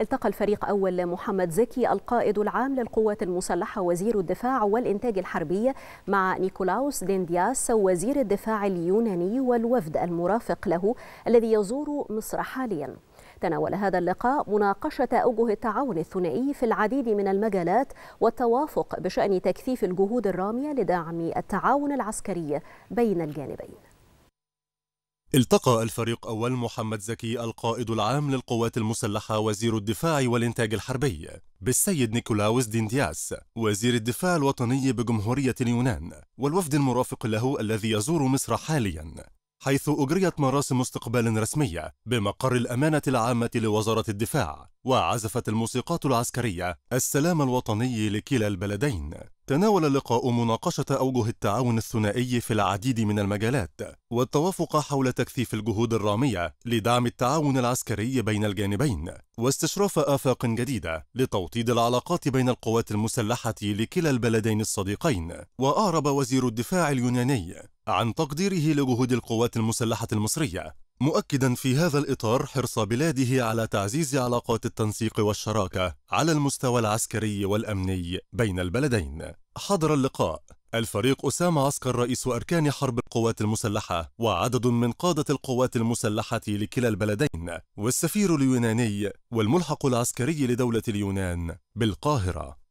التقى الفريق أول محمد زكي القائد العام للقوات المسلحة وزير الدفاع والإنتاج الحربي مع نيكولاوس ديندياس وزير الدفاع اليوناني والوفد المرافق له الذي يزور مصر حالياً تناول هذا اللقاء مناقشة أوجه التعاون الثنائي في العديد من المجالات والتوافق بشأن تكثيف الجهود الرامية لدعم التعاون العسكري بين الجانبين التقى الفريق أول محمد زكي القائد العام للقوات المسلحة وزير الدفاع والإنتاج الحربي بالسيد نيكولاوس ديندياس وزير الدفاع الوطني بجمهورية اليونان والوفد المرافق له الذي يزور مصر حاليا حيث أجريت مراسم استقبال رسمية بمقر الأمانة العامة لوزارة الدفاع وعزفت الموسيقات العسكرية السلام الوطني لكلا البلدين تناول اللقاء مناقشة أوجه التعاون الثنائي في العديد من المجالات والتوافق حول تكثيف الجهود الرامية لدعم التعاون العسكري بين الجانبين واستشراف آفاق جديدة لتوطيد العلاقات بين القوات المسلحة لكلا البلدين الصديقين وأعرب وزير الدفاع اليوناني عن تقديره لجهود القوات المسلحة المصرية مؤكدا في هذا الإطار حرص بلاده على تعزيز علاقات التنسيق والشراكة على المستوى العسكري والأمني بين البلدين حضر اللقاء الفريق أسامة عسكر رئيس أركان حرب القوات المسلحة وعدد من قادة القوات المسلحة لكلا البلدين والسفير اليوناني والملحق العسكري لدولة اليونان بالقاهرة